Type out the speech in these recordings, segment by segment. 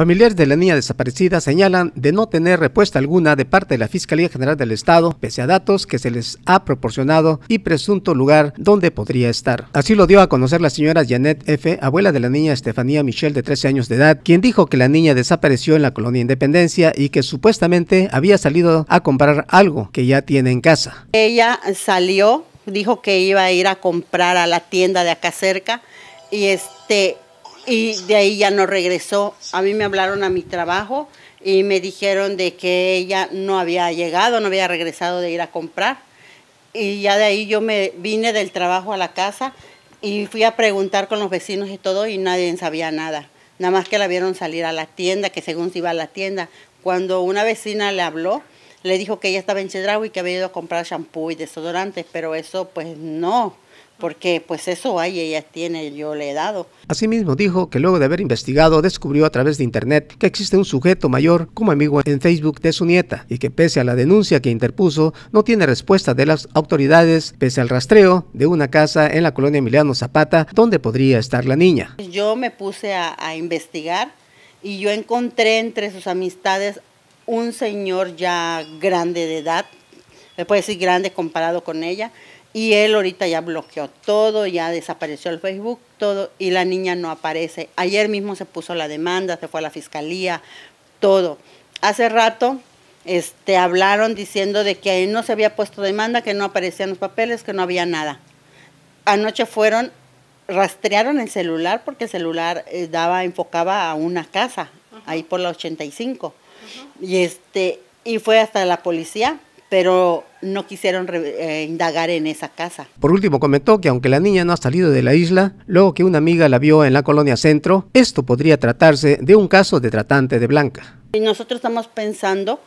Familiares de la niña desaparecida señalan de no tener respuesta alguna de parte de la Fiscalía General del Estado, pese a datos que se les ha proporcionado y presunto lugar donde podría estar. Así lo dio a conocer la señora Janet F., abuela de la niña Estefanía Michelle de 13 años de edad, quien dijo que la niña desapareció en la colonia Independencia y que supuestamente había salido a comprar algo que ya tiene en casa. Ella salió, dijo que iba a ir a comprar a la tienda de acá cerca y este y de ahí ya no regresó. A mí me hablaron a mi trabajo y me dijeron de que ella no había llegado, no había regresado de ir a comprar. Y ya de ahí yo me vine del trabajo a la casa y fui a preguntar con los vecinos y todo y nadie sabía nada. Nada más que la vieron salir a la tienda, que según se iba a la tienda. Cuando una vecina le habló, le dijo que ella estaba en Chedraui y que había ido a comprar shampoo y desodorantes, pero eso pues no, porque pues eso ahí ella tiene, yo le he dado. Asimismo dijo que luego de haber investigado descubrió a través de internet que existe un sujeto mayor como amigo en Facebook de su nieta y que pese a la denuncia que interpuso no tiene respuesta de las autoridades pese al rastreo de una casa en la colonia Emiliano Zapata donde podría estar la niña. Yo me puse a, a investigar y yo encontré entre sus amistades un señor ya grande de edad, me puede decir grande comparado con ella, y él ahorita ya bloqueó todo, ya desapareció el Facebook, todo, y la niña no aparece. Ayer mismo se puso la demanda, se fue a la fiscalía, todo. Hace rato este, hablaron diciendo de que no se había puesto demanda, que no aparecían los papeles, que no había nada. Anoche fueron, rastrearon el celular porque el celular eh, daba, enfocaba a una casa, ahí por la 85. Y este y fue hasta la policía, pero no quisieron eh, indagar en esa casa. Por último, comentó que aunque la niña no ha salido de la isla, luego que una amiga la vio en la colonia centro, esto podría tratarse de un caso de tratante de blanca. Y nosotros estamos pensando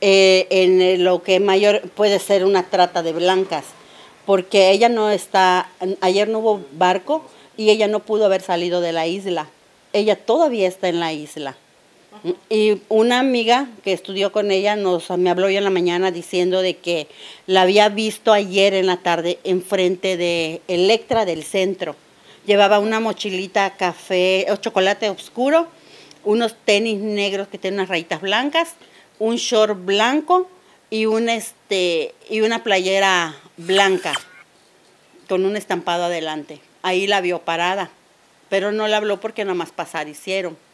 eh, en lo que mayor puede ser una trata de blancas, porque ella no está, ayer no hubo barco y ella no pudo haber salido de la isla. Ella todavía está en la isla. Y una amiga que estudió con ella nos me habló hoy en la mañana diciendo de que la había visto ayer en la tarde enfrente de Electra del centro. Llevaba una mochilita café o chocolate oscuro, unos tenis negros que tienen unas rayitas blancas, un short blanco y un este y una playera blanca con un estampado adelante. Ahí la vio parada, pero no le habló porque nada más pasar hicieron.